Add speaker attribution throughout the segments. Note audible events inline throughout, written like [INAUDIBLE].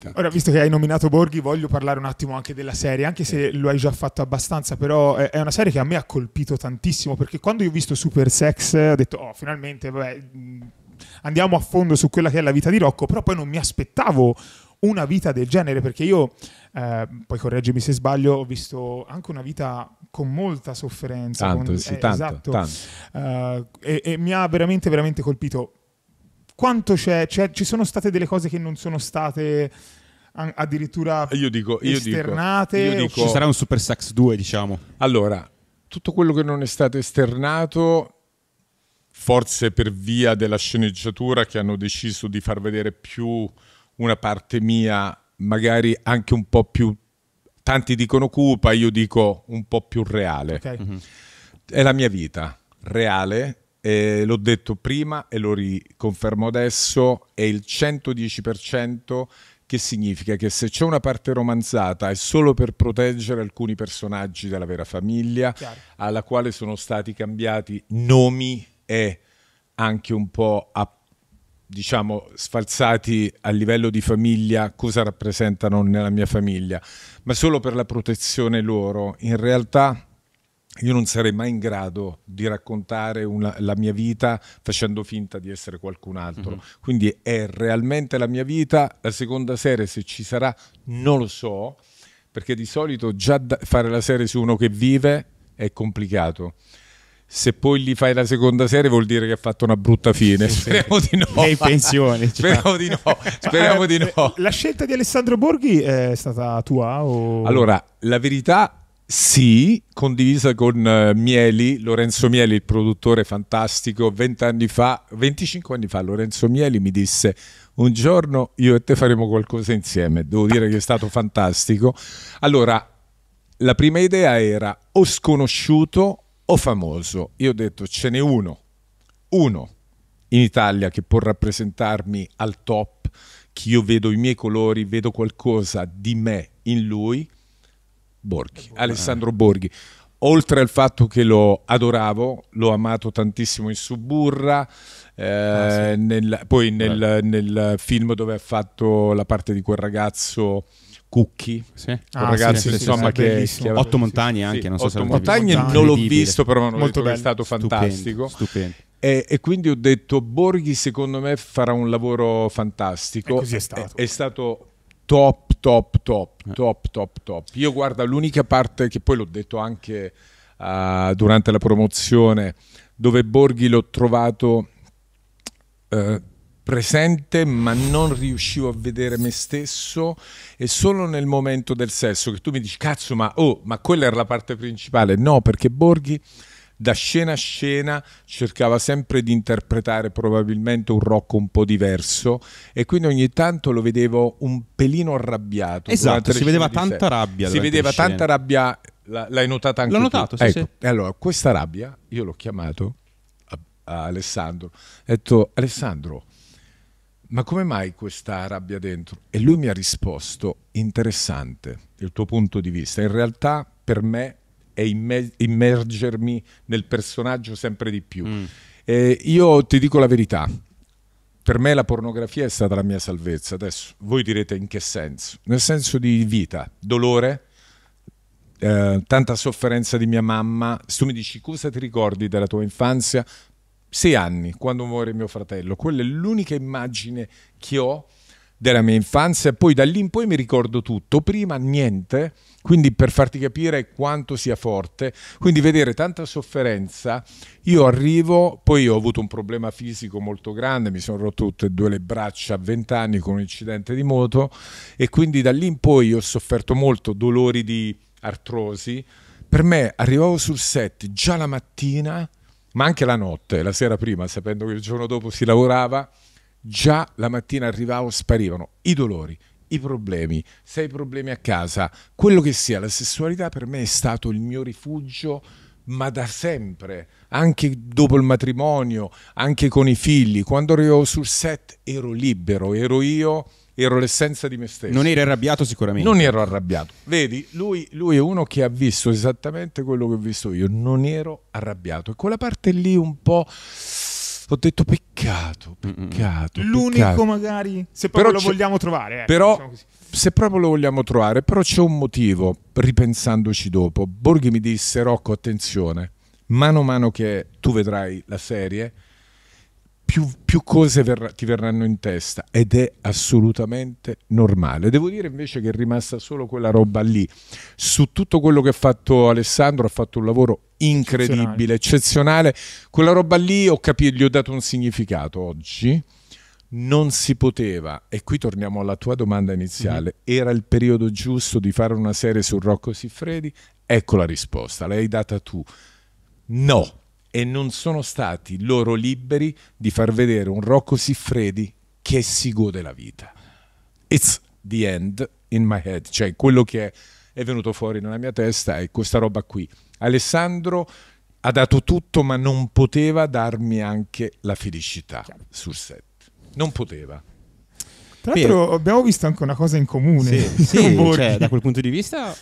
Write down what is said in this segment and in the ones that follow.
Speaker 1: Ecco. Ora, visto che hai nominato Borghi, voglio parlare un attimo anche della serie, anche se lo hai già fatto abbastanza, però è una serie che a me ha colpito tantissimo, perché quando io ho visto Super Sex ho detto, oh, finalmente, vabbè, andiamo a fondo su quella che è la vita di Rocco, però poi non mi aspettavo una vita del genere, perché io, eh, poi correggimi se sbaglio, ho visto anche una vita con molta sofferenza. Tanto, con, sì, eh, tanto, esatto, tanto. Eh, e, e mi ha veramente, veramente colpito quanto c'è, c'è, ci sono state delle cose che non sono state addirittura io dico, io esternate. Dico, io dico, ci sarà un Super Sax 2, diciamo. Allora, tutto quello che non è stato esternato, forse per via della sceneggiatura che hanno deciso di far vedere più una parte mia, magari anche un po' più... Tanti dicono cupa, io dico un po' più reale. Okay. Mm-hmm. È la mia vita reale eh, l'ho detto prima e lo riconfermo adesso, è il 110% che significa che se c'è una parte romanzata è solo per proteggere alcuni personaggi della vera famiglia, Chiaro. alla quale sono stati cambiati nomi e anche un po' a diciamo, sfalsati a livello di famiglia, cosa rappresentano nella mia famiglia, ma solo per la protezione loro. In realtà io non sarei mai in grado di raccontare una, la mia vita facendo finta di essere qualcun altro. Mm-hmm. Quindi è realmente la mia vita. La seconda serie, se ci sarà, non lo so, perché di solito già fare la serie su uno che vive è complicato se poi gli fai la seconda serie vuol dire che ha fatto una brutta fine. Speriamo di no. E pensioni. [LAUGHS] Cioè. Speriamo di no. Speriamo eh, di eh, no. La scelta di Alessandro Borghi è stata tua? O... Allora, la verità sì, condivisa con eh, Mieli, Lorenzo Mieli, il produttore fantastico, 20 anni fa, 25 anni fa Lorenzo Mieli mi disse un giorno io e te faremo qualcosa insieme, devo dire che è stato fantastico. Allora, la prima idea era o sconosciuto o famoso, io ho detto ce n'è uno, uno in Italia che può rappresentarmi al top, che io vedo i miei colori, vedo qualcosa di me in lui Borghi, eh. Alessandro Borghi. Oltre al fatto che lo adoravo, l'ho amato tantissimo in Suburra, eh, ah, sì. nel, poi eh. nel, nel, film dove ha fatto la parte di quel ragazzo Cucchi, sì. un ah, ragazzo sì, insomma sì, che, che aveva... Otto Montagne anche, non so Otto se Montagne non l'ho visto però Molto detto è stato fantastico stupendo. E, e, quindi ho detto Borghi secondo me farà un lavoro fantastico è, è, è stato top top, top, eh. top, top, top. Io guarda, l'unica parte che poi l'ho detto anche uh, durante la promozione, dove Borghi l'ho trovato uh, presente ma non riuscivo a vedere me stesso e solo nel momento del sesso che tu mi dici cazzo ma oh ma quella era la parte principale no perché Borghi da scena a scena cercava sempre di interpretare probabilmente un rock un po' diverso e quindi ogni tanto lo vedevo un pelino arrabbiato. Esatto, si vedeva tanta sé. rabbia. Si vedeva tanta rabbia, l'hai notata anche L'ho notato, tu. Sì, ecco, sì. allora, questa rabbia io l'ho chiamato a, a Alessandro, ho detto Alessandro, ma come mai questa rabbia dentro? E lui mi ha risposto, interessante il tuo punto di vista, in realtà per me e imme- immergermi nel personaggio sempre di più. Mm. Eh, io ti dico la verità, per me la pornografia è stata la mia salvezza. Adesso voi direte in che senso? Nel senso di vita, dolore, eh, tanta sofferenza di mia mamma. Se tu mi dici cosa ti ricordi della tua infanzia, sei anni, quando muore mio fratello, quella è l'unica immagine che ho della mia infanzia, poi da lì in poi mi ricordo tutto, prima niente, quindi per farti capire quanto sia forte, quindi vedere tanta sofferenza, io arrivo, poi ho avuto un problema fisico molto grande, mi sono rotto tutte e due le braccia a 20 anni con un incidente di moto e quindi da lì in poi ho sofferto molto dolori di artrosi, per me arrivavo sul set già la mattina, ma anche la notte, la sera prima, sapendo che il giorno dopo si lavorava, già la mattina arrivavo, sparivano i dolori, i problemi, se hai problemi a casa, quello che sia, la sessualità per me è stato il mio rifugio, ma da sempre, anche dopo il matrimonio, anche con i figli, quando ero sul set ero libero, ero io, ero l'essenza di me stesso. Non ero arrabbiato sicuramente. Non ero arrabbiato. Vedi, lui, lui è uno che ha visto esattamente quello che ho visto io, non ero arrabbiato. E quella parte lì un po' ho detto peccato, mm, mm, mm. peccato. L'unico peccato. magari, se proprio lo vogliamo trovare. Eh, però, diciamo se proprio lo vogliamo trovare, però c'è un motivo, ripensandoci dopo. Borghi mi disse, Rocco, attenzione, mano a mano che tu vedrai la serie, più, più, cose verrà, ti verranno in testa ed è assolutamente normale. Devo dire invece che è rimasta solo quella roba lì. Su tutto quello che ha fatto Alessandro ha fatto un lavoro incredibile, eccezionale. eccezionale. Quella roba lì ho capito, gli ho dato un significato oggi. Non si poteva, e qui torniamo alla tua domanda iniziale, mm-hmm. era il periodo giusto di fare una serie su Rocco Siffredi? Ecco la risposta, l'hai data tu. No, e non sono stati loro liberi di far vedere un Rocco Siffredi che si gode la vita. It's the end in my head, cioè quello che è venuto fuori nella mia testa è questa roba qui. Alessandro ha dato tutto, ma non poteva darmi anche la felicità sul set. Non poteva. Tra l'altro abbiamo visto anche una cosa in comune. Sì, [LAUGHS] sì cioè, da quel punto di vista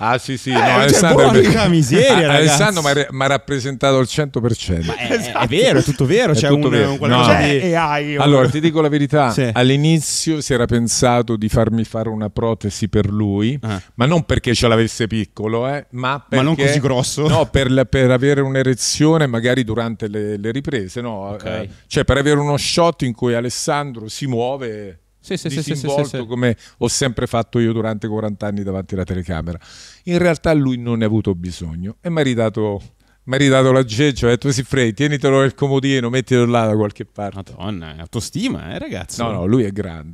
Speaker 1: Ah sì sì, eh, no, cioè, Alessandro, porca miseria, ah, Alessandro mi ha rappresentato al 100%. Ma è, esatto. è vero, è tutto vero, c'è cioè un, vero. un qualcosa no. di... Cioè, eh, AI. Allora, ti dico la verità, sì. all'inizio si era pensato di farmi fare una protesi per lui, ah. ma non perché ce l'avesse piccolo, eh, ma, perché, ma non così grosso. No, per, per avere un'erezione magari durante le, le riprese, no? Okay. Eh, cioè per avere uno shot in cui Alessandro si muove sì, sì, disinvolto sì, sì, sì, come ho sempre fatto io durante 40 anni davanti alla telecamera. In realtà lui non ne ha avuto bisogno e mi ha ridato, ridato l'aggeggio, ha detto sì tienitelo nel comodino, mettilo là da qualche parte. Madonna, autostima eh ragazzi? No, no, lui è grande.